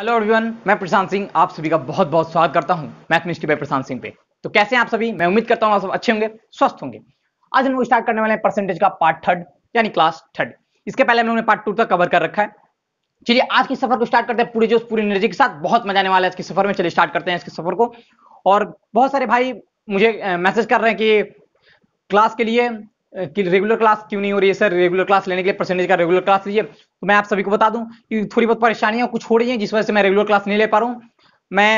hello everyone मैं प्रशांत सिंह आप सभी का बहुत बहुत स्वागत करता हूं मैथमिस्ट्री बाई प्रशांत सिंह पे तो कैसे हैं आप सभी मैं उम्मीद करता हूं आप सब अच्छे होंगे स्वस्थ होंगे आज हम स्टार्ट करने वाले हैं परसेंटेज का पार्ट थर्ड यानी क्लास थर्ड इसके पहले हम लोगों ने पार्ट टू तक कवर कर रखा है चलिए आज के सफर को स्टार्ट करते हैं पूरे जोश पूरी एनर्जी के साथ बहुत मजा आने वाला है इसके सफर में चलिए स्टार्ट करते हैं इसके सफर को और बहुत सारे भाई मुझे मैसेज कर रहे हैं कि क्लास के लिए कि रेगुलर क्लास क्यों नहीं हो रही है सर रेगुलर क्लास लेने के लिए परसेंटेज का रेगुलर क्लास लीजिए तो मैं आप सभी को बता दूं कि थोड़ी बहुत परेशानियां कुछ हो रही हैं जिस वजह से मैं रेगुलर क्लास नहीं ले पा रहा हूं मैं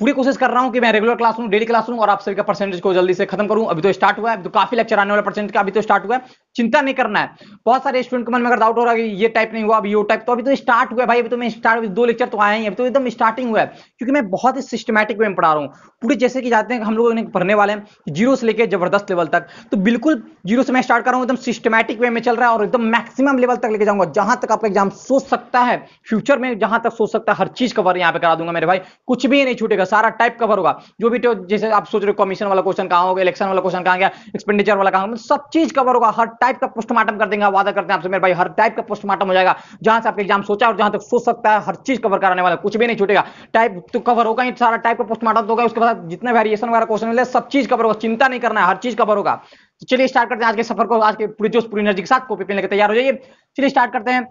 पूरी कोशिश कर रहा हूं कि मैं रेगुलर क्लास हूं डेली क्लास हूं और आप सभी का परसेंटेज को जल्दी से खत्म करूं अभी तो स्टार्ट हुआ है तो काफी लेक्चर आने वाला परसेंटेज का अभी तो स्टार्ट हुआ है चिंता नहीं करना है बहुत सारे स्टूडेंट को मन में अगर डाउट हो रहा है कि ये टाइप नहीं हुआ अभी यो टाइप तो अभी तो स्टार्ट हुआ है भाई अभी तो मैं स्टार्ट दो लेक्चर तो आए हैं अभी तो एकदम स्टार्टिंग हुआ है क्योंकि मैं बहुत ही सिस्टमेटिक वे में पढ़ा रहा हूँ पूरे जैसे कि जाते हैं हम लोग पढ़ने वाले हैं जीरो से लेकर जबरदस्त लेवल तक तो बिल्कुल जीरो से मैं स्टार्ट कर रहा हूँ एकदम सिस्टमेटिक वे में चल रहा है और एकदम मैक्सिमम लेवल तक लेके जाऊंगा जहां तक आपका एग्जाम सोच सकता है फ्यूचर में जहां तक सोच सकता है हर चीज कवर यहाँ पे करा दूंगा मेरे भाई कुछ भी नहीं छूटेगा सारा टाइप कवर होगा जो भी तो जैसे आप सोच रहे हो कमीशन वाला क्वेश्चन कहाँ होगा इलेक्शन वाला क्वेश्चन कहाँ गया एक्सपेंडिचर वाला कहाँ मतलब सब चीज कवर होगा हर टाइप का पोस्टमार्टम कर देंगे वादा करते हैं आपसे मेरे भाई हर टाइप का पोस्टमार्टम हो जाएगा जहां से आपके एग्जाम सोचा और जहां तक सोच सकता है हर चीज कवर कराने वाला कुछ भी नहीं छूटेगा टाइप तो कवर होगा ही सारा टाइप का पोस्टमार्टम तो होगा उसके बाद जितने वेरिएशन वगैरह क्वेश्चन मिले सब चीज कवर होगा चिंता नहीं करना है हर चीज कवर होगा तो चलिए स्टार्ट करते हैं आज के सफर को आज के पूरी जोश पूरी एनर्जी के साथ कॉपी पेन लेकर तैयार हो जाइए चलिए स्टार्ट करते हैं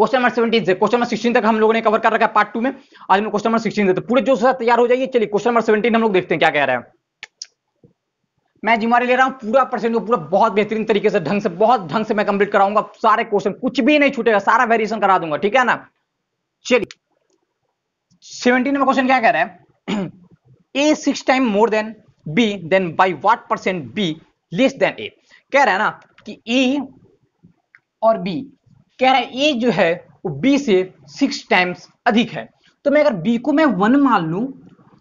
क्वेश्चन नंबर सेवेंटीन से क्वेश्चन नंबर सिक्सटीन तक हम लोगों ने कवर कर रखा है पार्ट टू में आज हम क्वेश्चन नंबर सिक्सटीन से तो पूरे जो साथ तैयार हो जाइए चलिए क्वेश्चन नंबर सेवेंटीन हम लोग देखते हैं क्या कह रहे हैं मैं जिम्मेदारी ले रहा हूं पूरा परसेंट पूरा बहुत बेहतरीन तरीके से ढंग से बहुत ढंग से मैं कंप्लीट कराऊंगा सारे क्वेश्चन कुछ भी नहीं छूटेगा सारा वेरिएशन करा दूंगा ठीक है ना चलिए सेवेंटीन में क्वेश्चन क्या कह रहा है A six time more than B then by what percent B less than A कह रहा है ना कि ए और बी कह रहा है ए जो है वो बी से सिक्स टाइम्स अधिक है तो मैं अगर बी को मैं वन मान लू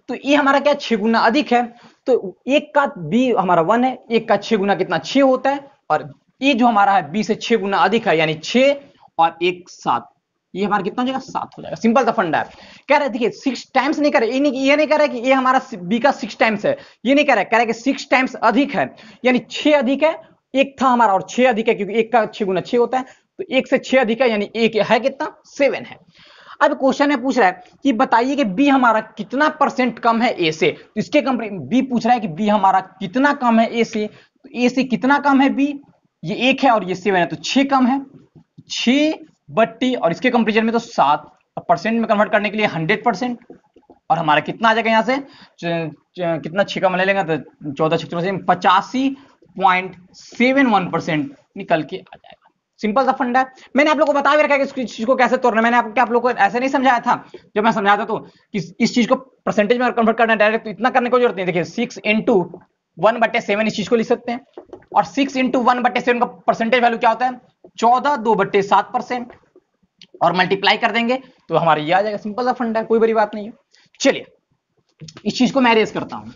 तो ए हमारा क्या छह गुना अधिक है तो एक का बी हमारा वन है एक का छह गुना कितना छह होता है और ए जो हमारा है बी से छह गुना अधिक है यानी छह और एक सात ये हमारा कितना हो जाएगा सात हो जाएगा सिंपल सा फंडा है कह रहा है देखिए सिक्स टाइम्स नहीं कह रहा ये नहीं ये नहीं कह रहा है कि ये हमारा बी का सिक्स टाइम्स है ये नहीं कह रहा है कह रहा है कि सिक्स टाइम्स अधिक है यानी छह अधिक है एक था हमारा और छह अधिक है क्योंकि एक का छह गुना छह होता है तो एक से छह अधिक है यानी एक है कितना सेवन है अब क्वेश्चन है पूछ रहा है कि बताइए कि बी हमारा कितना परसेंट कम है ए से तो इसके कम बी पूछ रहा है कि बी हमारा कितना कम है ए से तो ए से कितना कम है बी ये एक है और ये सेवन है तो छह कम है छ बट्टी और इसके कंपेरिजन में तो सात परसेंट में कन्वर्ट करने के लिए हंड्रेड परसेंट और हमारा कितना आ जाएगा यहाँ से च, च, कितना छः कम ले लेंगे तो चौदह छः पचासी पॉइंट सेवन वन परसेंट निकल के आ जाएगा सिंपल सा फंडा है मैंने आप लोग को बता भी रखा है कि इस चीज को कैसे तोड़ना मैंने आपको आप लोग को ऐसे नहीं समझाया था जब मैं समझाता तो कि इस चीज को परसेंटेज में कन्वर्ट करना डायरेक्ट तो इतना करने को जरूरत नहीं देखिए सिक्स इंटू वन बटे सेवन इस चीज को लिख सकते हैं और सिक्स इंटू वन बटे सेवन का परसेंटेज वैल्यू क्या होता है चौदह दो बटे सात परसेंट और मल्टीप्लाई कर देंगे तो हमारे ये आ जाएगा सिंपल सा फंड है कोई बड़ी बात नहीं है चलिए इस चीज को मैं रेस करता हूं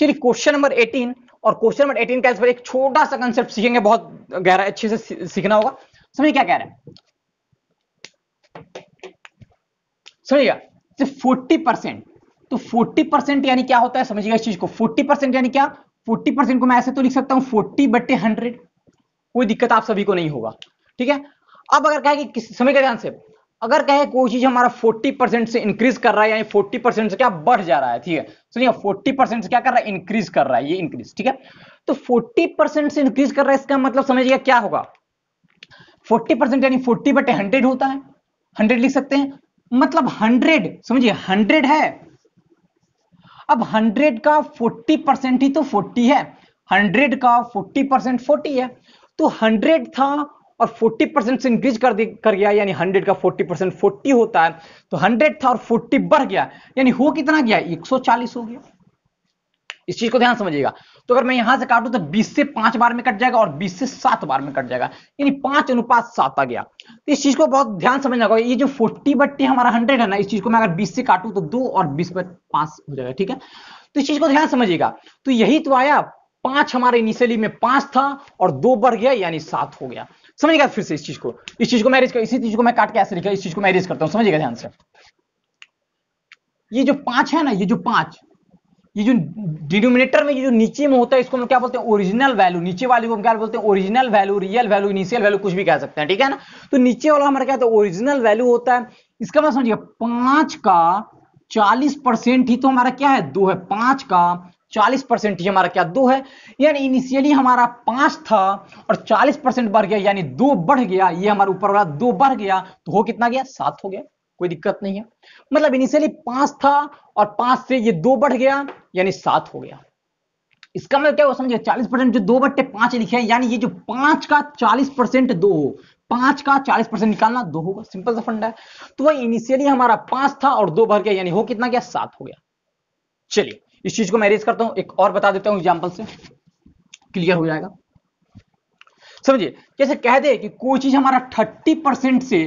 चलिए क्वेश्चन नंबर एटीन और क्वेश्चन नंबर एटीन का इस पर एक छोटा सा कंसेप्ट सीखेंगे बहुत गहरा अच्छे से सीखना होगा समझिए क्या कह रहे हैं समझिएगा फोर्टी परसेंट तो फोर्टी तो परसेंट यानी क्या होता है समझिएगा इस चीज को फोर्टी परसेंट यानी क्या फोर्टी परसेंट को मैं ऐसे तो लिख सकता हूं फोर्टी बट्टे हंड्रेड कोई दिक्कत आप सभी को नहीं होगा ठीक है अब अगर कहा कि समय का ध्यान से अगर कहे कोई चीज हमारा 40 परसेंट से इंक्रीज कर रहा है यानी 40 परसेंट से क्या बढ़ जा रहा है ठीक है सुनिए 40 परसेंट से क्या कर रहा है इंक्रीज कर रहा है ये इंक्रीज ठीक है तो 40 परसेंट से इंक्रीज कर रहा है इसका मतलब समझिएगा क्या होगा 40 परसेंट यानी 40 बटे 100 होता है 100 लिख सकते हैं मतलब 100 समझिए हंड्रेड है अब हंड्रेड का फोर्टी परसेंट ही तो फोर्टी है हंड्रेड का फोर्टी परसेंट फोर्टी है तो हंड्रेड था और 40 परसेंट से इंक्रीज कर कर गया यानी 100 का 40 परसेंट फोर्टी होता है तो 100 था और 40 बढ़ गया यानी हो कितना गया 140 हो गया इस चीज को ध्यान समझिएगा तो अगर मैं यहां से काटू तो 20 से पांच बार में कट जाएगा और 20 से सात बार में कट जाएगा यानी पांच अनुपात सात आ गया तो इस चीज को बहुत ध्यान समझना होगा ये जो 40 बट्टी हमारा 100 है ना इस चीज को मैं अगर 20 से काटू तो दो और 20 पर पांच हो जाएगा ठीक है तो इस चीज को ध्यान समझिएगा तो यही तो आया पांच हमारे इनिशियली में पांच था और दो बढ़ गया यानी सात हो गया समझिएगा फिर से इस चीज को इस चीज को मैरेज कर इसी चीज को मैं काट के ऐसे लिखा इस चीज को मैरेज करता हूं समझिएगा ध्यान से ये जो पांच है ना ये जो पांच ये जो डिनोमिनेटर में ये जो नीचे में होता है इसको हम क्या बोलते हैं ओरिजिनल वैल्यू नीचे वाले को हम क्या बोलते हैं original value real value initial value कुछ भी कह सकते हैं ठीक है ना तो नीचे वाला हमारा क्या होता है ओरिजिनल वैल्यू होता है इसका मतलब समझिए पांच का चालीस परसेंट ही तो हमारा क्या है दो है पांच का चालीस परसेंट ही हमारा क्या दो है यानी इनिशियली हमारा पांच था और चालीस परसेंट बढ़ गया यानी दो बढ़ गया ये हमारा ऊपर वाला दो बढ़ गया तो हो कितना गया सात हो गया कोई दिक्कत नहीं है मतलब इनिशियली पांच था और पांच से ये दो बढ़ गया यानी सात हो गया इसका मतलब क्या समझे चालीस परसेंट जो दो बट्टे पांच लिखे यानी ये जो पांच का चालीस परसेंट दो हो पांच का चालीस परसेंट निकालना दो होगा सिंपल सा फंडा है तो वह इनिशियली हमारा पांच था और दो भर गया यानी हो कितना गया सात हो गया चलिए इस चीज को मैरिज करता हूं एक और बता देता हूं एग्जाम्पल से क्लियर हो जाएगा समझिए जैसे कह दे कि कोई चीज हमारा थर्टी परसेंट से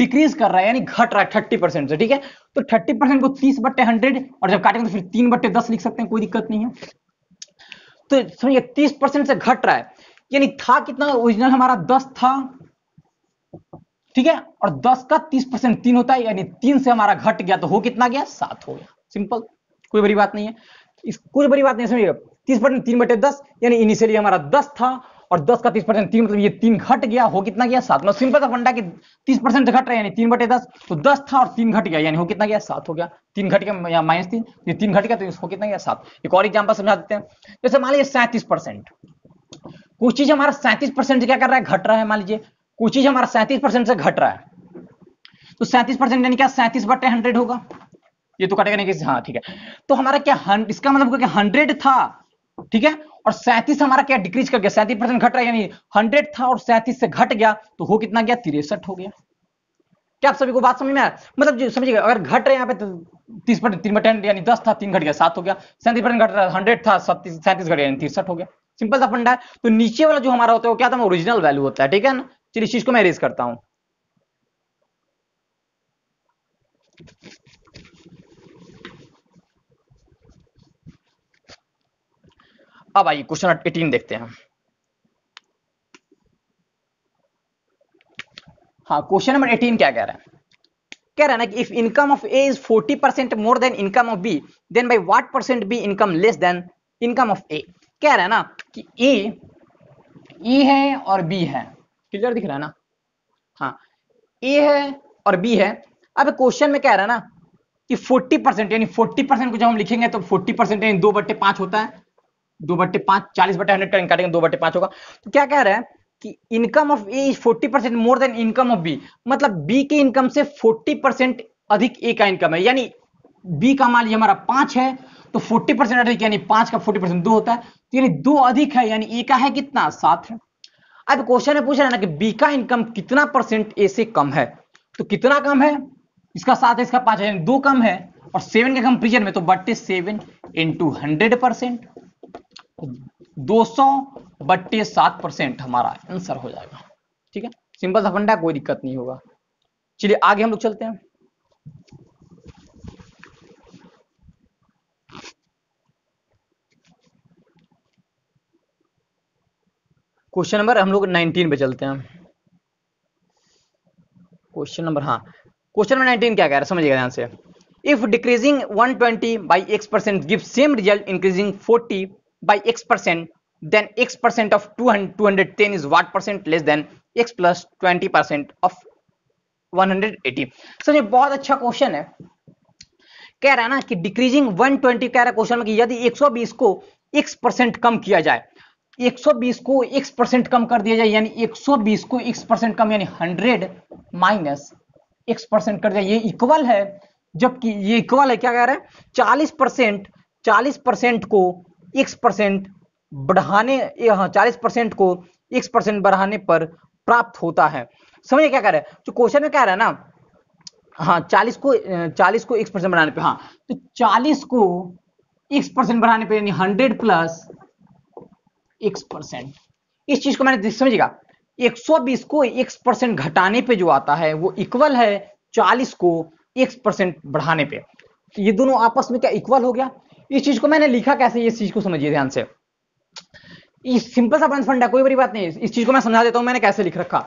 डिक्रीज कर रहा है यानी घट रहा है थर्टी परसेंट से ठीक है तो थर्टी परसेंट को तीस बट्टे हंड्रेड और जब काटेंगे तो फिर तीन बट्टे दस लिख सकते हैं कोई दिक्कत नहीं है तो समझिए तीस परसेंट से घट रहा है यानी था कितना ओरिजिनल हमारा दस था ठीक है और दस का तीस परसेंट तीन होता है यानी तीन से हमारा घट गया तो हो कितना गया सात हो गया सिंपल कोई बड़ी बात नहीं है इस कुछ बड़ी बात नहीं समझिए तीस परसेंट तीन बटे दस यानी इनिशियली हमारा दस था और दस का तीस परसेंट तीन मतलब ये तीन घट गया हो कितना गया सात मतलब सिंपल का फंडा कि तीस परसेंट घट रहे तीन बटे दस तो दस था और तीन घट गया यानी हो कितना गया सात हो गया तीन घट गया या माइनस तीन ये तीन घट गया तो हो कितना गया सात एक और एग्जाम्पल समझा देते हैं जैसे मान लीजिए सैंतीस परसेंट कुछ चीज हमारा सैंतीस परसेंट क्या कर रहा है घट रहा है मान लीजिए कुछ चीज हमारा सैंतीस परसेंट से घट रहा है तो सैंतीस परसेंट यानी क्या सैंतीस बटे हंड्रेड होगा ये तो कटेगा नहीं हाँ ठीक है तो हमारा क्या इसका मतलब क्या हंड्रेड था ठीक है और सैंतीस हमारा क्या डिक्रीज कर गया सैंतीस परसेंट घट रहा है यानी हंड्रेड था और सैंतीस से घट गया तो हो कितना गया तिरसठ हो गया क्या आप सभी को बात समझ में आया मतलब समझिएगा अगर घट रहे यहाँ पे तो तीस परसेंट तीन परसेंट यानी दस था तीन घट गया सात हो गया सैंतीस परसेंट घट रहा हंड्रेड था सैंतीस घट गया तिरसठ हो गया सिंपल सा फंडा है तो नीचे वाला जो हमारा होता है वो क्या था ओरिजिनल वैल्यू होता है ठीक है ना चलिए इस चीज को मैं रेज करता हूं अब आइए क्वेश्चन एटीन देखते हैं हाँ क्वेश्चन नंबर एटीन क्या कह रहे हैं कह रहा है ना कि if income of A is forty percent more than income of B then by what percent B income less than income of A कह रहा है ना कि ए ए e है और बी है क्लियर दिख रहा है ना हाँ ए है और बी है अब क्वेश्चन में कह रहा है ना कि 40 परसेंट यानी 40 परसेंट को जब हम लिखेंगे तो 40 परसेंट यानी दो बट्टे पांच होता है दो बट्टे पांच चालीस बटे हंड्रेड का निकालेंगे दो बटे पांच होगा तो क्या कह रहे हैं कि income of A is forty percent more than income of B मतलब बी के इनकम से फोर्टी परसेंट अधिक ए का इनकम है यानी बी का मान लीजिए हमारा पांच है तो फोर्टी परसेंट अधिक यानी पांच का फोर्टी परसेंट दो होता है तो यानी दो अधिक है यानी ए का है कितना सात है अब क्वेश्चन में पूछ रहे ना कि बी का इनकम कितना परसेंट ए से कम है तो कितना कम है इसका सात है इसका पांच है दो कम है और सेवन के कंपेरिजन में तो बट्टे सेवन इंटू हंड्रेड परसेंट दो सौ बट्टे सात परसेंट हमारा आंसर हो जाएगा ठीक है सिंपल सा फंडा कोई दिक्कत नहीं होगा चलिए आगे हम लोग चलते हैं क्वेश्चन नंबर हम लोग 19 पे चलते हैं क्वेश्चन नंबर हाँ क्वेश्चन नंबर 19 क्या कह रहा है समझिएगा ध्यान से if decreasing 120 by x percent give same result increasing 40 by x percent then x percent of 200, 210 is what percent less than x plus 20 percent of 180 sir ये बहुत अच्छा क्वेश्चन है कह रहा है ना कि डिक्रीजिंग 120 कह रहा क्वेश्चन में कि यदि 120 को x परसेंट कम किया जाए 120 को x परसेंट कम कर दिया जाए यानी 120 को x परसेंट कम यानी 100 माइनस x परसेंट कर दिया ये इक्वल है जबकि ये इक्वल है क्या कह रहा है 40 परसेंट चालीस परसेंट को x परसेंट बढ़ाने हाँ, चालीस परसेंट को एक परसेंट बढ़ाने पर प्राप्त होता है समझिए क्या कह रहा है जो तो क्वेश्चन में कह रहा है ना हाँ चालीस को चालीस को एक परसेंट बढ़ाने पर हाँ तो चालीस को x परसेंट बढ़ाने पर यानी हंड्रेड प्लस एक्स परसेंट इस चीज को मैंने समझिएगा 120 को एक परसेंट घटाने पे जो आता है वो इक्वल है 40 को एक परसेंट बढ़ाने पे ये दोनों आपस में क्या इक्वल हो गया इस चीज को मैंने लिखा कैसे इस चीज को समझिए ध्यान से सिंपल सा फंड है कोई बड़ी बात नहीं इस चीज को मैं समझा देता हूं मैंने कैसे लिख रखा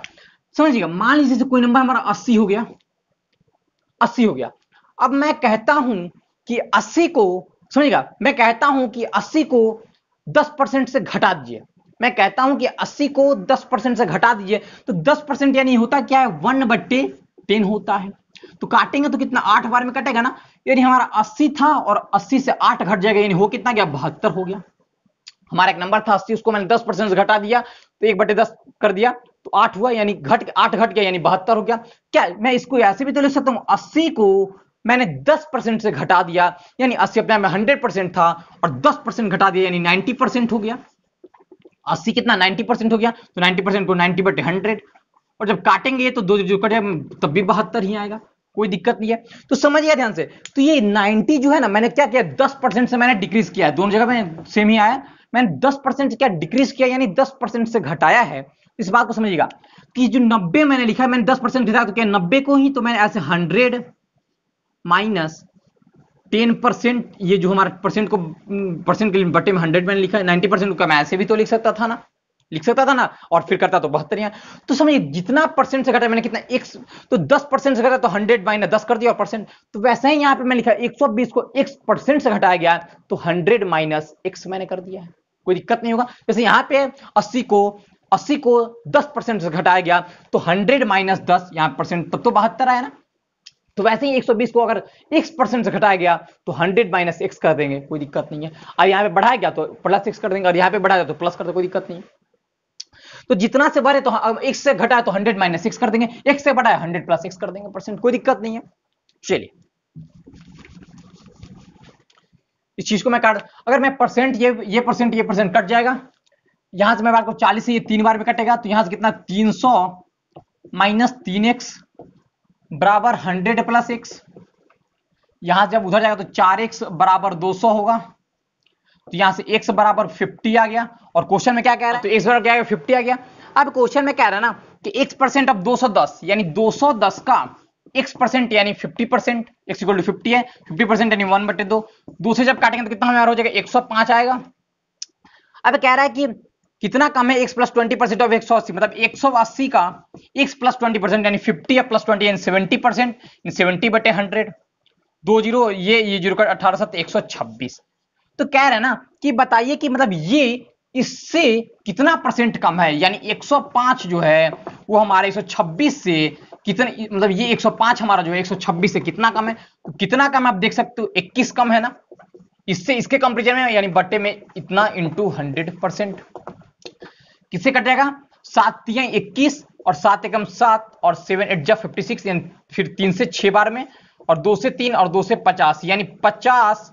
समझिएगा मान लीजिए कोई नंबर हमारा अस्सी हो गया अस्सी हो गया अब मैं कहता हूं कि अस्सी को समझिएगा मैं कहता हूं कि अस्सी को दस परसेंट से घटा दीजिए मैं कहता हूं कि अस्सी को दस परसेंट से घटा दीजिए तो दस परसेंट यानी होता क्या है वन बट्टे टेन होता है तो काटेंगे तो कितना आठ बार में कटेगा ना यानी हमारा अस्सी था और अस्सी से आठ घट जाएगा यानी हो कितना गया बहत्तर हो गया हमारा एक नंबर था अस्सी उसको मैंने दस परसेंट से घटा दिया तो एक बटे दस कर दिया तो आठ हुआ यानी घट आठ घट गया यानी बहत्तर हो गया क्या मैं इसको ऐसे भी तो लिख सकता हूँ अस्सी को मैंने दस परसेंट से घटा दिया यानी अस्सी अपने में हंड्रेड परसेंट था और दस परसेंट घटा दिया यानी नाइनटी परसेंट हो गया अस्सी कितना नाइनटी परसेंट हो गया तो नाइनटी परसेंट को नाइनटी बटे हंड्रेड और जब काटेंगे तो दो जो कटे तब भी बहत्तर ही आएगा कोई दिक्कत नहीं है तो समझिए ध्यान से तो ये 90 जो है ना मैंने क्या किया 10 परसेंट से मैंने डिक्रीज किया है दोनों जगह में सेम ही आया मैंने 10 परसेंट क्या डिक्रीज किया यानी 10 परसेंट से घटाया है इस बात को समझिएगा कि तो जो 90 मैंने लिखा है मैंने 10 परसेंट दिखा तो क्या नब्बे को ही तो मैंने ऐसे हंड्रेड माइनस टेन परसेंट ये जो हमारा परसेंट को परसेंट के बटे में हंड्रेड मैंने लिखा है नाइन्टी परसेंट का मैं ऐसे भी तो लिख सकता था ना लिख सकता था ना और फिर करता तो बहत्तर यहाँ तो समझिए जितना परसेंट से घटा मैंने कितना एक तो दस परसेंट से घटा तो हंड्रेड माइनस दस कर दिया और परसेंट तो वैसे ही यहाँ पे मैंने लिखा एक सौ बीस को एक परसेंट से घटाया गया तो हंड्रेड माइनस एक्स मैंने कर दिया है कोई दिक्कत नहीं होगा जैसे यहाँ पे अस्सी को अस्सी को दस परसेंट से घटाया गया तो हंड्रेड माइनस दस यहाँ परसेंट तब तो बहत्तर आया ना तो वैसे ही 120 को अगर x परसेंट से घटाया गया तो 100 माइनस एक्स कर देंगे कोई दिक्कत नहीं है और यहाँ पे बढ़ाया गया तो प्लस एक्स कर देंगे और यहाँ पे बढ़ाया गया तो प्लस कर दो कोई दिक्कत नहीं है तो जितना से बढ़े तो एक से घटाए तो हंड्रेड माइनस सिक्स कर देंगे एक से बढ़ाए हंड्रेड प्लस सिक्स कर देंगे परसेंट कोई दिक्कत नहीं है चलिए इस चीज को मैं काट अगर मैं परसेंट ये ये परसेंट ये परसेंट कट जाएगा यहां से मैं बार को 40 से ये तीन बार में कटेगा तो यहां से कितना 300 सौ माइनस तीन एक्स बराबर हंड्रेड प्लस एक्स यहां जब उधर जाएगा तो चार एक्स बराबर दो सौ होगा तो यहां से एक्स बराबर फिफ्टी आ गया और क्वेश्चन में क्या कह रहा है तो एक्स बराबर क्या आ फिफ्टी आ गया अब क्वेश्चन में कह रहा है ना कि एक्स परसेंट ऑफ दो सौ दस यानी दो सौ दस का एक्स परसेंट यानी fifty percent x equal to fifty है फिफ्टी परसेंट यानी वन बटे दो दूसरे जब काटेंगे तो कितना हमारा हो जाएगा एक सौ पांच आएगा अब कह रहा है कि कितना कम है x plus twenty percent of एक सौ अस्सी मतलब एक सौ अस्सी का x प्लस ट्वेंटी परसेंट यानी फिफ्टी या प्लस ट्वेंटी यानी सेवेंटी परसेंट सेवेंटी बटे हंड्रेड दो जीरो ये ये जीरो का अठारह सत्तर एक सौ छब्बीस तो कह रहे हैं ना कि बताइए कि मतलब ये इससे कितना परसेंट कम है यानी 105 जो है वो हमारे 126 से कितने मतलब ये 105 हमारा जो है 126 से कितना कम है तो कितना कम है आप देख सकते हो 21 कम है ना इससे इसके कंपेरिजन में यानी बट्टे में इतना इंटू हंड्रेड परसेंट किससे कटेगा सात तीन इक्कीस और सात एकम सात और सेवन एट जब फिफ्टी सिक्स फिर तीन से छह बार में और दो से तीन और दो से पचास यानी पचास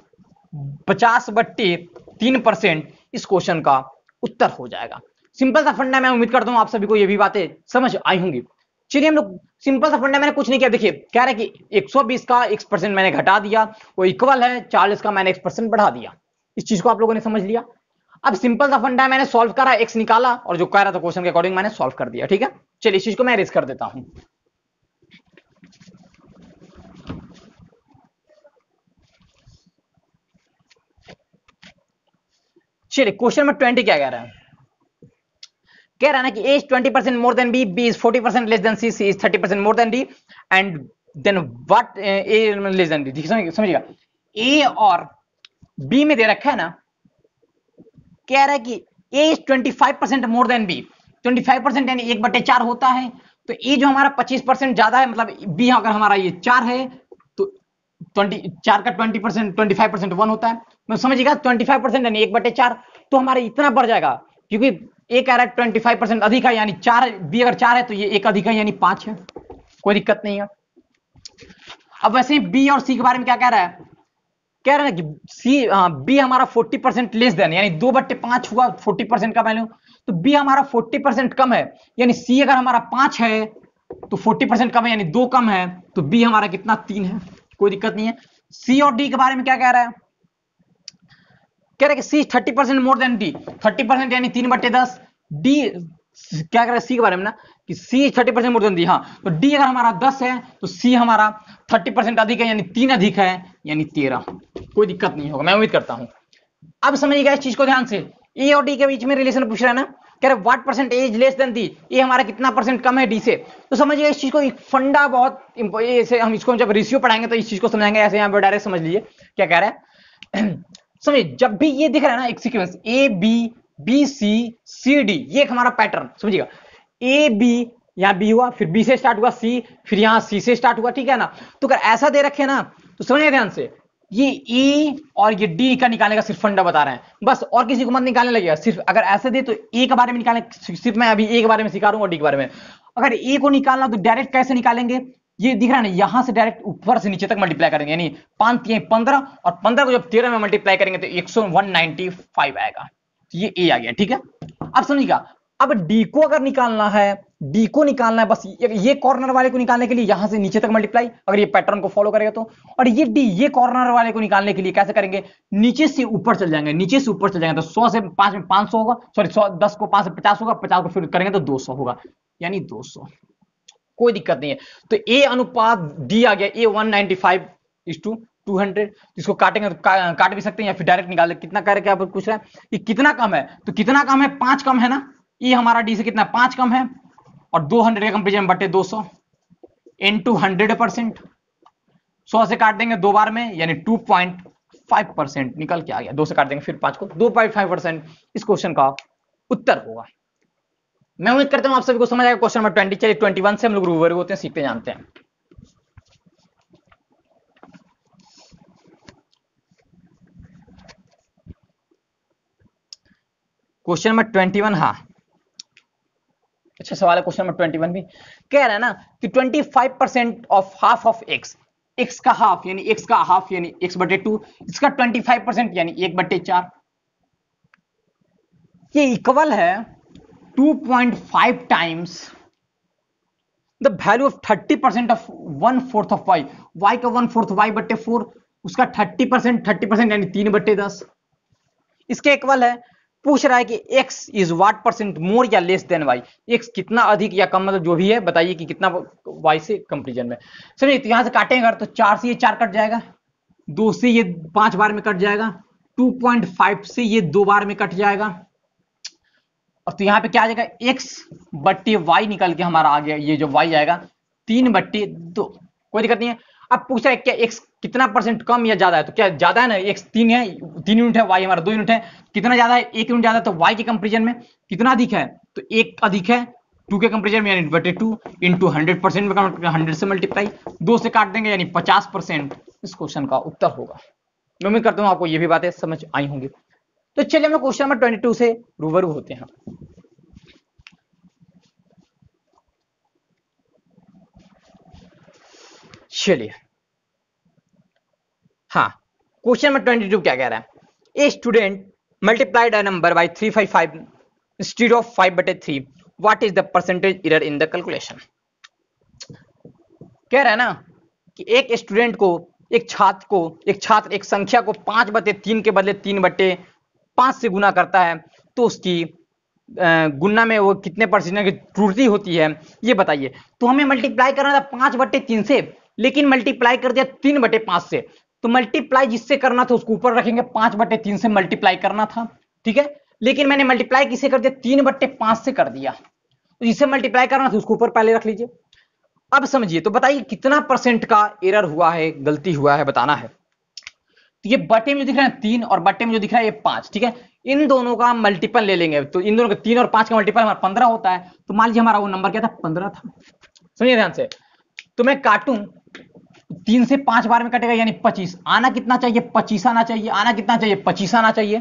पचास बट्टे तीन परसेंट इस क्वेश्चन का उत्तर हो जाएगा सिंपल सा फंडा मैं उम्मीद करता हूं आप सभी को ये भी बातें समझ आई होंगी चलिए हम लोग सिंपल सा फंडा मैंने कुछ नहीं किया देखिए कह रहा है कि 120 का एक परसेंट मैंने घटा दिया वो इक्वल है 40 का मैंने एक परसेंट बढ़ा दिया इस चीज को आप लोगों ने समझ लिया अब सिंपल सा फंडा है मैंने सोल्व करा एक्स निकाला और जो कह रहा था क्वेश्चन के अकॉर्डिंग मैंने सोल्व कर दिया ठीक है चलिए इस चीज को मैं रेस कर देता हूं चलिए क्वेश्चन नंबर ट्वेंटी क्या कह रहा है कह रहा है ना कि A is twenty percent more than B B is forty percent less than C C is thirty percent more than D and then what A less than D ठीक समझिएगा ए और बी में दे रखा है ना कह रहा है कि A is twenty five percent more than B twenty five percent यानी एक बटे चार होता है तो ए जो हमारा पच्चीस परसेंट ज्यादा है मतलब बी अगर हमारा ये चार है ट्वेंटी चार का twenty percent twenty five percent one होता है तो समझिएगा ट्वेंटी फाइव परसेंट यानी एक बटे चार तो हमारा इतना बढ़ जाएगा क्योंकि एक कैरेट ट्वेंटी फाइव परसेंट अधिक है यानी चार बी अगर चार है तो ये एक अधिक है यानी पांच है कोई दिक्कत नहीं है अब वैसे ही बी और सी के बारे में क्या कह रहा है कह रहा है कि सी बी हाँ, हमारा फोर्टी परसेंट लेस देन यानी दो बट्टे पांच हुआ फोर्टी परसेंट का वैल्यू तो बी हमारा फोर्टी परसेंट कम है यानी सी अगर हमारा पांच है तो फोर्टी परसेंट कम है यानी दो कम है तो बी हमारा कितना तीन है कोई दिक्कत नहीं है सी और डी के बारे में क्या कह रहा है कह रहा है कि C thirty percent more than D thirty percent यानी तीन बटे दस डी क्या कह रहा है सी के बारे में ना कि C thirty percent more than D हाँ तो डी अगर हमारा दस है तो सी हमारा थर्टी परसेंट अधिक है यानी तीन अधिक है यानी तेरह कोई दिक्कत नहीं होगा मैं उम्मीद करता हूं अब समझिएगा इस चीज को ध्यान से ए और डी के बीच में रिलेशन पूछ रहा है ना कह रहे what percent A is less than D ये हमारा कितना परसेंट कम है डी से तो समझिए इस चीज को एक फंडा बहुत ऐसे हम इसको जब रेशियो पढ़ाएंगे तो इस चीज को समझाएंगे ऐसे यहाँ पे डायरेक्ट समझ लीजिए क्या कह रहा है समझिए जब भी ये दिख रहा है ना एक sequence A B B C C D ये हमारा पैटर्न समझिएगा ए बी यहाँ बी हुआ फिर बी से स्टार्ट हुआ सी फिर यहाँ सी से स्टार्ट हुआ ठीक है ना तो अगर ऐसा दे रखे ना तो समझिए ध्यान से ये ए e और ये डी का निकालने का सिर्फ फंडा बता रहे हैं बस और किसी को मत निकालने लगेगा सिर्फ अगर ऐसे दे तो ए e के बारे में निकालने सिर्फ मैं अभी ए e के बारे में सिखा रहा हूँ और डी के बारे में अगर ए को निकालना तो डायरेक्ट कैसे निकालेंगे ये दिख रहा है ना यहां से डायरेक्ट ऊपर से नीचे तक मल्टीप्लाई करेंगे यानी पांच पंद्रह और पंद्रह को जब तेरह में मल्टीप्लाई करेंगे तो एक सौ आएगा तो ये ए आ गया ठीक है अब समझिएगा अब डी को अगर निकालना है डी को निकालना है बस ये कॉर्नर वाले को निकालने के लिए यहां से नीचे तक मल्टीप्लाई अगर ये पैटर्न को फॉलो करेगा तो और ये डी ये कॉर्नर वाले को निकालने के लिए कैसे करेंगे नीचे से ऊपर चल जाएंगे नीचे से ऊपर चल जाएंगे तो सौ से पांच में पांच सौ होगा सॉरी सौ दस को पांच से पचास होगा पचास को फिर करेंगे तो दो सौ होगा यानी दो सौ कोई दिक्कत नहीं है तो ए अनुपात डी आ गया A one ninety five is to 200 इसको काटेंगे तो का, काट भी सकते हैं या फिर डायरेक्ट निकाल कितना करके आप पूछ रहे हैं कितना कम है तो कितना कम है पांच कम है ना ये हमारा डी से कितना पांच कम है और 200 का कंपेरिजन बटे 200 सौ इन टू हंड्रेड परसेंट सौ से काट देंगे दो बार में यानी टू पॉइंट फाइव परसेंट निकल के आ गया दो से काट देंगे फिर पांच को दो पॉइंट फाइव परसेंट इस क्वेश्चन का उत्तर होगा मैं उम्मीद करता हूं आप सभी को समझ आएगा क्वेश्चन नंबर ट्वेंटी चलिए ट्वेंटी वन से हम लोग रूबरू होते हैं सीखते जानते हैं क्वेश्चन नंबर ट्वेंटी वन हाँ अच्छा सवाल है क्वेश्चन नंबर 21 भी कह रहा है ना कि 25% of half of x x का हाफ यानी एक्स का हाफ यानी एक्स बटे टू इसका 25% यानी एक बटे चार ये इक्वल है 2.5 times the value of 30 percent of one fourth of Y Y का वन फोर्थ वाई बटे फोर उसका 30 परसेंट थर्टी परसेंट यानी तीन बटे दस इसके इक्वल है पूछ रहा है कि x is what percent more या लेस देन y x कितना अधिक या कम मतलब जो भी है बताइए कि कितना y से कंपेरिजन में सर तो यहाँ से काटेंगे अगर तो चार से ये चार कट जाएगा दो से ये पांच बार में कट जाएगा 2.5 से ये दो बार में कट जाएगा और तो यहां पे क्या आ जाएगा x बट्टी y निकल के हमारा आ गया ये जो y आएगा तीन बट्टी दो कोई दिक्कत नहीं है अब पूछ रहा है क्या एक्स कितना परसेंट कम या ज्यादा है तो क्या ज्यादा है ना एक्स तीन है तीन यूनिट है वाई हमारा दो यूनिट है कितना ज्यादा है एक यूनिट ज्यादा तो वाई के कंपेरिजन में कितना अधिक है तो एक अधिक है टू के कंपेरिजन में यानी बटे टू इंटू हंड्रेड परसेंट में हंड्रेड से मल्टीप्लाई दो से काट देंगे यानी पचास परसेंट इस क्वेश्चन का उत्तर होगा मैं उम्मीद करता हूँ आपको ये भी बातें समझ आई होंगी तो चलिए हम क्वेश्चन नंबर ट्वेंटी टू से रूबरू होते हैं चलिए हाँ क्वेश्चन नंबर ट्वेंटी टू क्या कह रहा है a student multiplied a number by three five five instead of five बटे three what is the percentage error in the calculation कह रहा है ना कि एक स्टूडेंट को एक छात्र को एक छात्र एक संख्या को पांच बटे तीन के बदले तीन बटे पांच से गुना करता है तो उसकी गुना में वो कितने परसेंट की त्रुटि होती है ये बताइए तो हमें मल्टीप्लाई करना था पांच बटे तीन से लेकिन मल्टीप्लाई कर दिया तीन बटे पांच से तो मल्टीप्लाई जिससे करना था उसको ऊपर रखेंगे पांच बटे तीन से मल्टीप्लाई करना था ठीक है लेकिन मैंने मल्टीप्लाई किसे कर दिया तीन बट्टे पांच से कर दिया तो जिसे मल्टीप्लाई करना था उसको ऊपर पहले रख लीजिए अब समझिए तो बताइए कितना परसेंट का एरर हुआ है गलती हुआ है बताना है तो ये बटे में जो दिख रहा है तीन और बटे में जो दिख रहा है ये पांच ठीक है इन दोनों का मल्टीपल ले लेंगे तो इन दोनों का तीन और पांच का मल्टीपल हमारा पंद्रह होता है तो मान लीजिए हमारा वो नंबर क्या था पंद्रह था समझिए ध्यान से तो मैं काटूं तीन से पांच बार में कटेगा यानी पच्चीस आना कितना चाहिए पच्चीस आना चाहिए आना कितना चाहिए पच्चीस आना चाहिए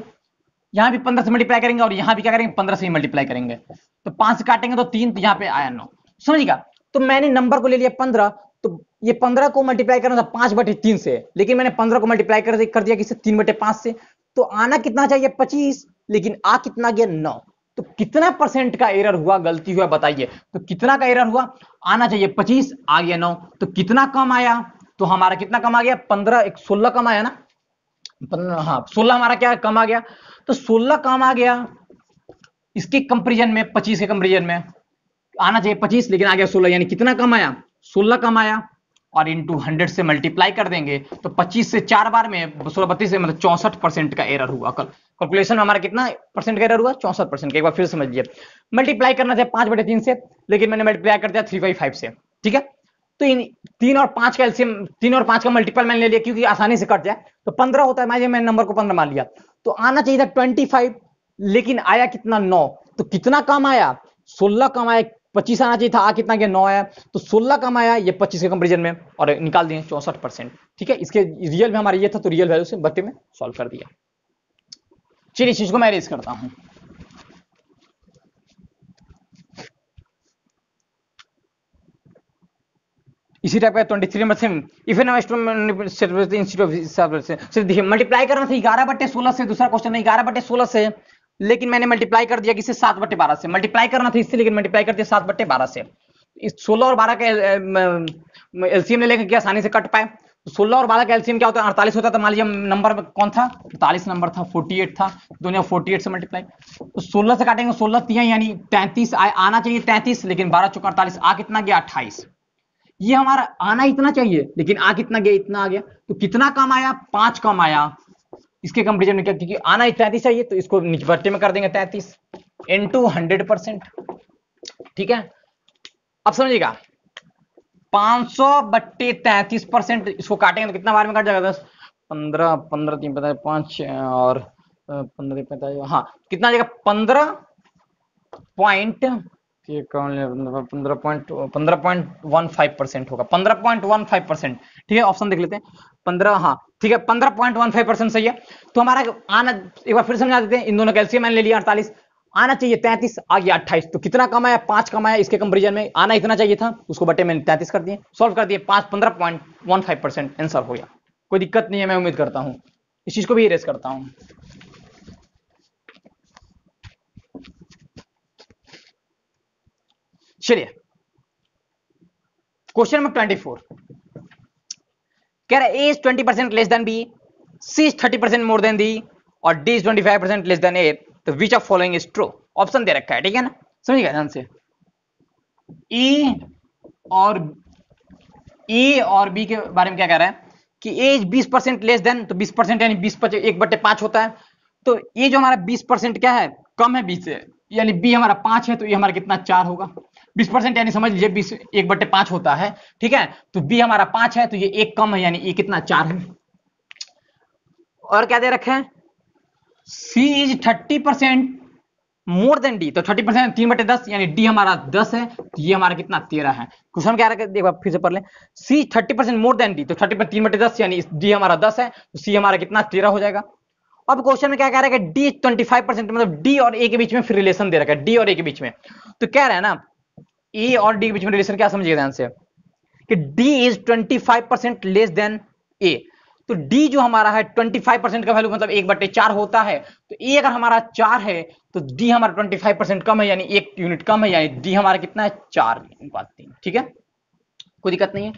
यहां भी पंद्रह से मल्टीप्लाई करेंगे और यहां भी क्या करेंगे पंद्रह से ही मल्टीप्लाई करेंगे तो पांच से काटेंगे तो तीन तो यहां पे आया नौ समझिएगा तो मैंने नंबर को ले लिया पंद्रह तो ये पंद्रह को मल्टीप्लाई करना था पांच बटे तीन से लेकिन मैंने पंद्रह को मल्टीप्लाई कर, कर दिया किससे तीन बटे पांच से तो आना कितना चाहिए पच्चीस लेकिन आ कितना गया नौ तो कितना परसेंट का एरर हुआ गलती हुआ बताइए तो कितना का एरर हुआ आना चाहिए पच्चीस आ गया नौ तो कितना कम आया तो हमारा कितना कम आ गया पंद्रह एक सोलह कम आया ना हाँ सोलह हमारा क्या कम आ गया तो सोलह कम आ गया इसके कंपेरिजन में पच्चीस के कंपेरिजन में आना चाहिए पच्चीस लेकिन आ गया सोलह यानी कितना कम आया सोलह कम आया और इनटू हंड्रेड से मल्टीप्लाई कर देंगे तो पच्चीस से चार बार में सोलह बत्तीस से मतलब चौसठ परसेंट का एरर हुआ कल कैलकुलेशन में हमारा कितना परसेंट का एरर हुआ चौसठ परसेंट का एक बार फिर समझिए मल्टीप्लाई करना चाहिए पांच बटे तीन से लेकिन मैंने मल्टीप्लाई कर दिया थ्री बाई फाइव से ठीक है तो इन तीन और पांच कैल्सियम तीन और पांच का मल्टीपल मैंने ले लिया क्योंकि आसानी से कट जाए तो पंद्रह होता है मैं मैंने नंबर को पंद्रह मान लिया तो आना चाहिए था ट्वेंटी फाइव लेकिन आया कितना नौ तो कितना कम आया सोलह कम आया पच्चीस आना चाहिए था आ कितना गया नौ आया तो सोलह कम आया ये पच्चीस के कंपेरिजन में और निकाल दिए चौसठ परसेंट ठीक है इसके रियल में हमारा ये था तो रियल वैल्यू से बत्ती में सॉल्व कर दिया चलिए इस चीज को मैं रेस करता हूं इसी टाइप का ट्वेंटी थ्री परसेंट इफेन इंस्टीट्यूट ऑफ हिसाब से देखिए मल्टीप्लाई करना था ग्यारह बटे सोलह से दूसरा क्वेश्चन है ग्यारह बटे सोलह से लेकिन मैंने मल्टीप्लाई कर दिया किसे सात बटे बारह से मल्टीप्लाई करना था इससे लेकिन मल्टीप्लाई कर दिया सात बटे बारह से सोलह और बारह का एलसीएम ने लेकर के आसानी से कट पाए तो सोलह और बारह का एलसीएम क्या होता है अड़तालीस होता है तो मान लीजिए नंबर कौन था अड़तालीस नंबर था फोर्टी एट था दोनों फोर्टी एट से मल्टीप्लाई तो सोलह से काटेंगे सोलह तीन यानी तैंतीस आना चाहिए तैंतीस लेकिन बारह चौका अड़तालीस आ कितना गया अट्ठाईस ये हमारा आना इतना चाहिए लेकिन आ कितना गया इतना आ गया तो कितना कम आया पांच कम आया इसके कंपेरिजन में क्या क्योंकि आना तैतीस चाहिए तो इसको निचवर्ते में कर देंगे तैतीस इन टू हंड्रेड परसेंट ठीक है अब समझिएगा 500 बट्टे तैतीस परसेंट इसको काटेंगे तो कितना बार में काट जाएगा दस पंद्रह पंद्रह तीन पैंतालीस पांच और पंद्रह पैंतालीस हाँ कितना आ जाएगा पंद्रह पॉइंट ये कौन पंद्रह पॉइंट पंद्रह पॉइंट वन फाइव परसेंट होगा पंद्रह पॉइंट वन फाइव परसेंट ठीक है ऑप्शन देख लेते हैं पंद्रह हाँ ठीक है पंद्रह पॉइंट वन फाइव परसेंट सही है तो हमारा आना एक बार फिर समझा देते हैं इन दोनों कैल्सियम मैंने ले लिया अड़तालीस आना चाहिए तैतीस आ गया अट्ठाईस तो कितना कम आया पांच कम आया इसके कंपेरिजन में आना इतना चाहिए था उसको बटे मैंने तैतीस कर दिए सॉल्व कर दिए पांच पंद्रह point one five percent answer हो गया कोई दिक्कत नहीं है मैं उम्मीद करता हूँ इस चीज को भी रेस करता हूँ चलिए क्वेश्चन नंबर ट्वेंटी फोर कह रहा है A is twenty percent less than B C is thirty percent more than D और D is twenty five percent less than A तो which of following is true option दे रखा है ठीक है ना समझिएगा ध्यान से ए e और ए e और बी के बारे में क्या कह रहा है कि ए इज बीस परसेंट लेस देन तो बीस परसेंट यानी बीस एक बटे पांच होता है तो ये जो हमारा बीस परसेंट क्या है कम है बीस से यानी बी हमारा पांच है तो ये हमारा कितना चार होगा बीस परसेंट यानी समझ लीजिए बीस एक बटे पांच होता है ठीक है तो बी हमारा पांच है तो ये एक कम है यानी ये कितना चार है और क्या दे रखे हैं C is thirty percent more than D तो थर्टी परसेंट तीन बटे दस यानी डी हमारा दस है तो ये हमारा कितना तेरह है क्वेश्चन क्या रखे देखो फिर से पढ़ लें C thirty percent more than D तो थर्टी तीन बटे दस यानी डी हमारा दस है तो सी हमारा कितना तेरह हो जाएगा अब क्वेश्चन में क्या कह रहा है कि डी ट्वेंटी फाइव परसेंट मतलब डी और ए के बीच में फिर रिलेशन दे रखा है डी और ए के बीच में तो कह रहा है ना ए e और डी के बीच में रिलेशन क्या समझिएगा ध्यान से कि D is 25 percent less than A तो डी जो हमारा है 25 परसेंट का वैल्यू मतलब एक बटे चार होता है तो ए e अगर हमारा चार है तो डी हमारा 25 परसेंट कम है यानी एक यूनिट कम है यानी डी हमारा कितना है चार अनुपात तीन ठीक है कोई दिक्कत नहीं है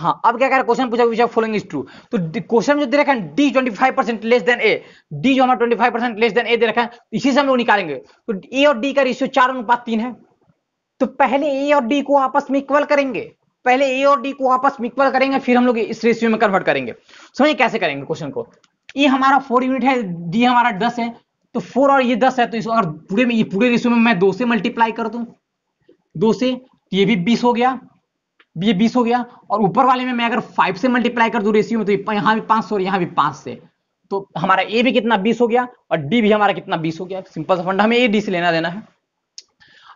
हाँ अब क्या कह रहा है क्वेश्चन पूछा पूछा फॉलोइंग इज ट्रू तो क्वेश्चन जो दे रखा है D twenty five percent less than A D जो हमारा twenty five percent less than A दे रखा है इसी से हम लोग निकालेंगे तो ए e और डी का रेशियो चार अनुपात तीन है तो पहले ए और डी को आपस में इक्वल करेंगे पहले ए और डी को आपस में इक्वल करेंगे फिर हम लोग इस रेशियो में कन्वर्ट करेंगे समझिए कैसे करेंगे क्वेश्चन को ए हमारा फोर यूनिट है डी हमारा दस है तो फोर और ये दस है तो इस अगर पूरे में ये पूरे रेशियो में मैं दो से मल्टीप्लाई कर दू दो से ये भी बीस हो गया ये बीस हो गया और ऊपर वाले में मैं अगर फाइव से मल्टीप्लाई कर दू रेशियो में तो यहाँ भी पांच सौ और यहाँ भी पांच से तो हमारा ए भी कितना बीस हो गया और डी भी हमारा कितना बीस हो गया सिंपल सा फंडा हमें ए डी से लेना देना है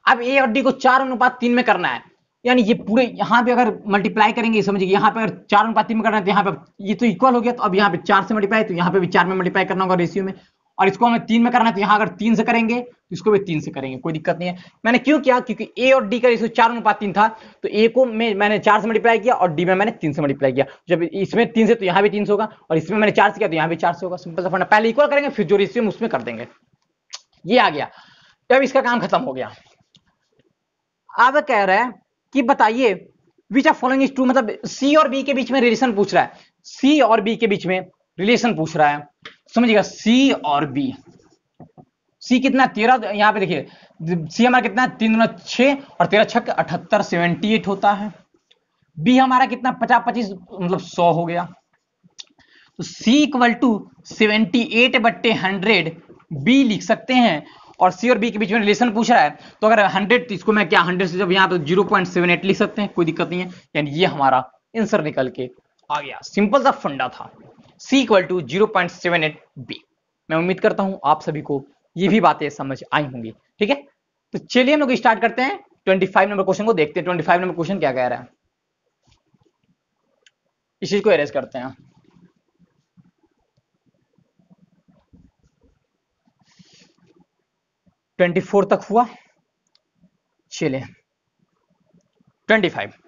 अब ए और डी को चार अनुपात तीन में करना है यानी ये पूरे यहाँ पे अगर मल्टीप्लाई करेंगे समझिए यहाँ पे अगर चार अनुपात तीन में करना है तो यहाँ पे ये तो इक्वल हो गया तो अब यहाँ पे चार से मल्टीप्लाई तो यहाँ पे भी चार में मल्टीप्लाई करना होगा रेशियो में और इसको हमें तीन में करना है तो यहाँ अगर तीन से करेंगे तो इसको भी तीन से करेंगे कोई दिक्कत नहीं है मैंने क्यों किया क्योंकि ए और डी का रेशियो चार अनुपात तीन था तो ए को मैं मैंने चार से मल्टीप्लाई किया और डी में मैंने तीन से मल्टीप्लाई किया जब इसमें तीन से तो यहाँ भी तीन से होगा और इसमें मैंने चार से किया तो यहाँ भी चार से होगा सिंपल सा फंडा पहले इक्वल करेंगे फिर जो रेशियो उसमें कर देंगे ये आ गया तब इसका काम खत्म हो गया अब कह रहा है कि बताइए which are following is true मतलब सी और बी के बीच में रिलेशन पूछ रहा है सी और बी के बीच में रिलेशन पूछ रहा है समझिएगा सी और बी सी कितना तेरह यहाँ पे देखिए सी हमारा कितना तीन दोनों छः और तेरह छक अठहत्तर सेवेंटी एट होता है बी हमारा कितना पचास पच्चीस मतलब सौ हो गया तो C equal to seventy eight बट्टे हंड्रेड बी लिख सकते हैं और सी और बी के बीच में रिलेशन पूछ रहा है तो अगर हंड्रेड इसको मैं क्या हंड्रेड से जब यहाँ तो जीरो पॉइंट सेवन एट लिख सकते हैं कोई दिक्कत नहीं है यानी ये हमारा आंसर निकल के आ गया सिंपल सा फंडा था C equal to zero point seven eight B मैं उम्मीद करता हूँ आप सभी को ये भी बातें समझ आई होंगी ठीक है तो चलिए हम लोग स्टार्ट करते हैं 25 नंबर क्वेश्चन को देखते हैं 25 नंबर क्वेश्चन क्या कह रहा है इस चीज को अरेज करते हैं 24 तक हुआ चले 25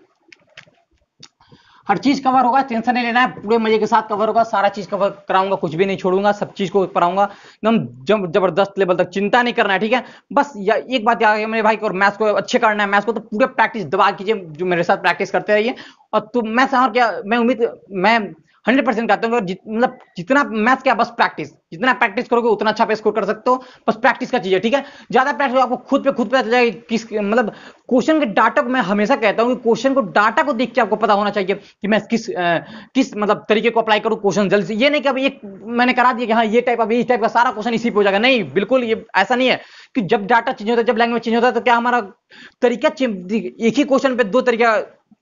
हर चीज कवर होगा टेंशन नहीं लेना है पूरे मजे के साथ कवर होगा सारा चीज कवर कराऊंगा कुछ भी नहीं छोड़ूंगा सब चीज को कराऊंगा एकदम जबरदस्त लेवल तक चिंता नहीं करना है ठीक है बस या, एक बात याद मेरे भाई को और मैथ्स को अच्छे करना है मैथ्स को तो पूरे प्रैक्टिस दबा कीजिए जो मेरे साथ प्रैक्टिस करते रहिए और तो मैं और क्या मैं उम्मीद मैं हंड्रेड परसेंट कहता हूँ मतलब जितना मैथ्स क्या बस प्रैक्टिस जितना प्रैक्टिस करोगे उतना अच्छा पे स्कोर कर सकते हो बस प्रैक्टिस का चीज है ठीक है ज्यादा प्रैक्टिस आपको खुद पे खुद पता जाएगा किस मतलब क्वेश्चन के डाटा को मैं हमेशा कहता हूँ कि क्वेश्चन को डाटा को देख के आपको पता होना चाहिए कि मैं किस किस मतलब तरीके को अप्लाई करूँ क्वेश्चन जल्द से ये नहीं कि अब एक मैंने करा दिया कि हाँ ये टाइप अभी इस टाइप का सारा क्वेश्चन इसी पे हो जाएगा नहीं बिल्कुल ये ऐसा नहीं है कि जब डाटा चेंज होता है जब लैंग्वेज चेंज होता है तो क्या हमारा तरीका एक ही क्वेश्चन पे दो तरीका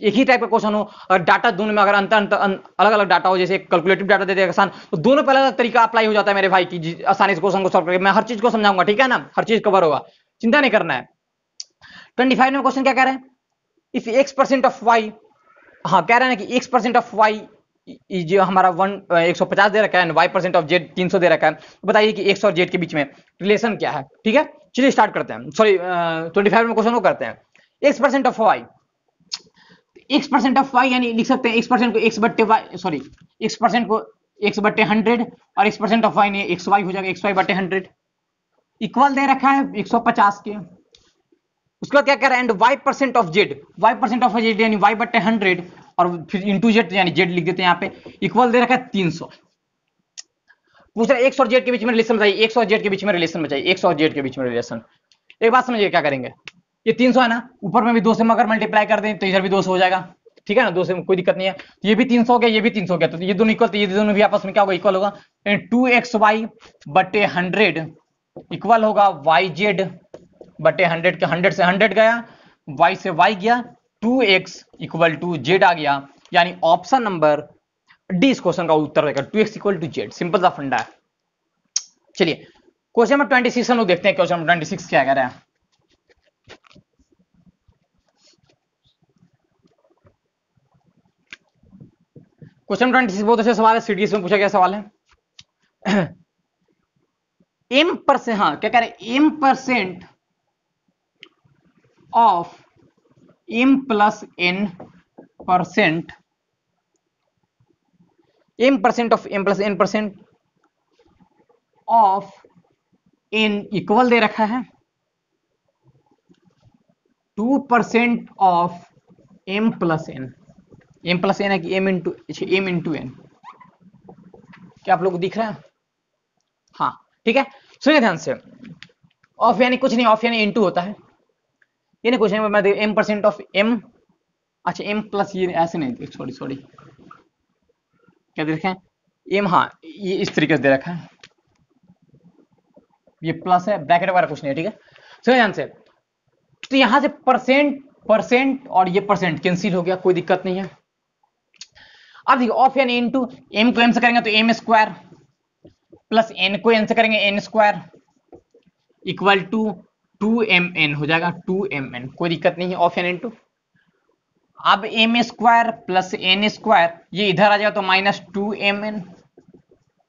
एक ही टाइप का क्वेश्चन हो डाटा दोनों में अगर अंतर अंतर अलग अलग डाटा हो जैसे कैलकुलेटिव डाटा देते आसान तो दोनों पर अलग अलग तरीका अप्लाई हो जाता है मेरे भाई की आसानी से क्वेश्चन को सॉल्व करके मैं हर चीज को समझाऊंगा ठीक है ना हर चीज कवर होगा चिंता नहीं करना है ट्वेंटी फाइव नंबर क्वेश्चन क्या कह रहे हैं if x percent of Y हाँ कह रहे हैं कि एक्स परसेंट ऑफ वाई जो हमारा वन एक सौ पचास दे रखा है वाई परसेंट ऑफ जेड तीन सौ दे रखा है तो बताइए कि एक्स और जेड के बीच में रिलेशन क्या है ठीक है चलिए स्टार्ट करते हैं sorry twenty five number question वो करते हैं x percent of Y x percent of Y यानी लिख सकते हैं एक्स परसेंट को एक्स बट्टे वाई सॉरी एक्स परसेंट को एक्स बट्टे हंड्रेड और एक्स परसेंट ऑफ वाई ने एक्स वाई हो जाएगा एक्स वाई बटे हंड्रेड इक्वल दे रखा है एक सौ पचास के उसके बाद क्या कह रहा है and Y percent of Z Y percent of Z यानी वाई बट्टे हंड्रेड और फिर इंटू जेड यानी जेड लिख देते हैं यहाँ पे इक्वल दे रखा है तीन सौ पूछ रहा है एक्स और जेड के बीच में रिलेशन बताइए एक्स और जेड के बीच में रिलेशन बताइए एक्स और जेड के बीच में रिलेशन एक बात समझिए क्या करेंगे ये 300 है ना ऊपर में भी दो से अगर मल्टीप्लाई कर दें तो इधर भी दो सौ हो जाएगा ठीक है ना दो से कोई दिक्कत नहीं है तो ये भी तीन सौ हो गया ये भी तीन सौ गया तो ये दोनों इक्वल तो ये दोनों भी आपस में क्या होगा इक्वल होगा टू एक्स वाई बटे हंड्रेड इक्वल होगा वाई जेड बटे हंड्रेड के हंड्रेड से हंड्रेड गया वाई से वाई गया two x equal to Z आ गया यानी ऑप्शन नंबर डी इस क्वेश्चन का उत्तर रहेगा two x equal to Z simple सा फंडा है चलिए क्वेश्चन नंबर ट्वेंटी सिक्स हम लोग देखते हैं क्वेश्चन नंबर ट्वेंटी सिक्स क्या कह रहा है क्वेश्चन ट्वेंटी बहुत अच्छे सवाल है सीडीएस में पूछा गया सवाल है एम परसेंट हाँ क्या कह रहे M percent of M plus N percent M percent of M plus N percent of N equal दे रखा है two percent of M plus N M plus N है कि एम इंटू अच्छा एम इंटू एन क्या आप लोग दिख रहा है हाँ ठीक है सुनिए ध्यान से ऑफ यानी कुछ नहीं ऑफ यानी इंटू होता है ये नहीं कुछ नहीं मैं एम परसेंट ऑफ एम अच्छा एम प्लस ये ऐसे नहीं सॉरी सॉरी क्या देखे एम हाँ ये इस तरीके से दे रखा है ये प्लस है ब्रैकेट वगैरह कुछ नहीं ठीक है सुनिए ध्यान से तो यहाँ से परसेंट परसेंट और ये परसेंट कैंसिल हो गया कोई दिक्कत नहीं है अब देखिए of N into M को एम से करेंगे तो एम स्क्वायर प्लस एन को एन से करेंगे N square equal to two M N हो जाएगा टू एम एन कोई दिक्कत नहीं है ऑफ एन इन टू अब M square plus N square ये इधर आ जाएगा तो माइनस टू एम एन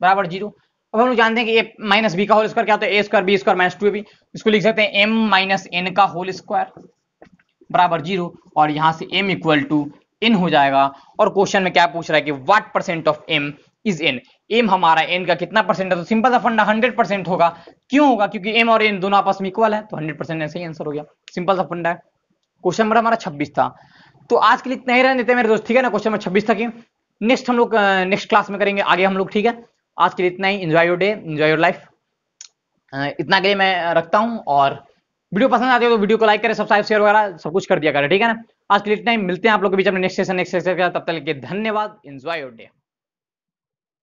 बराबर जीरो अब हम लोग जानते हैं कि ए माइनस बी का होल स्क्वायर क्या होता है A square B square minus two B इसको लिख सकते हैं एम माइनस एन का होल स्क्वायर बराबर जीरो और यहां से एम इक्वल टू इन हो जाएगा और क्वेश्चन में क्या पूछ रहा है कि what percent of M is in M हमारा एन का कितना परसेंट है तो सिंपल सा फंडा हंड्रेड परसेंट होगा क्यों होगा क्योंकि एम और एन दोनों आपस में इक्वल है तो हंड्रेड परसेंट ऐसे ही आंसर हो गया सिंपल सा फंडा है क्वेश्चन नंबर हमारा छब्बीस था तो आज के लिए इतना ही रहने देते मेरे दोस्त ठीक है ना क्वेश्चन नंबर छब्बीस था कि नेक्स्ट हम लोग नेक्स्ट क्लास में करेंगे आगे हम लोग ठीक है आज के लिए इतना ही enjoy your day enjoy your life इतना के लिए मैं रखता हूँ और वीडियो पसंद आती है तो वीडियो को लाइक करें सब्सक्राइब शेयर वगैरह सब कुछ कर दिया करें ठीक है ना आज के लिए इतना ही मिलते हैं आप लोग के बीच अपने नेक्स्ट सेशन नेक्स्ट सेशन के तब तक के धन्यवाद एंजॉय योर डे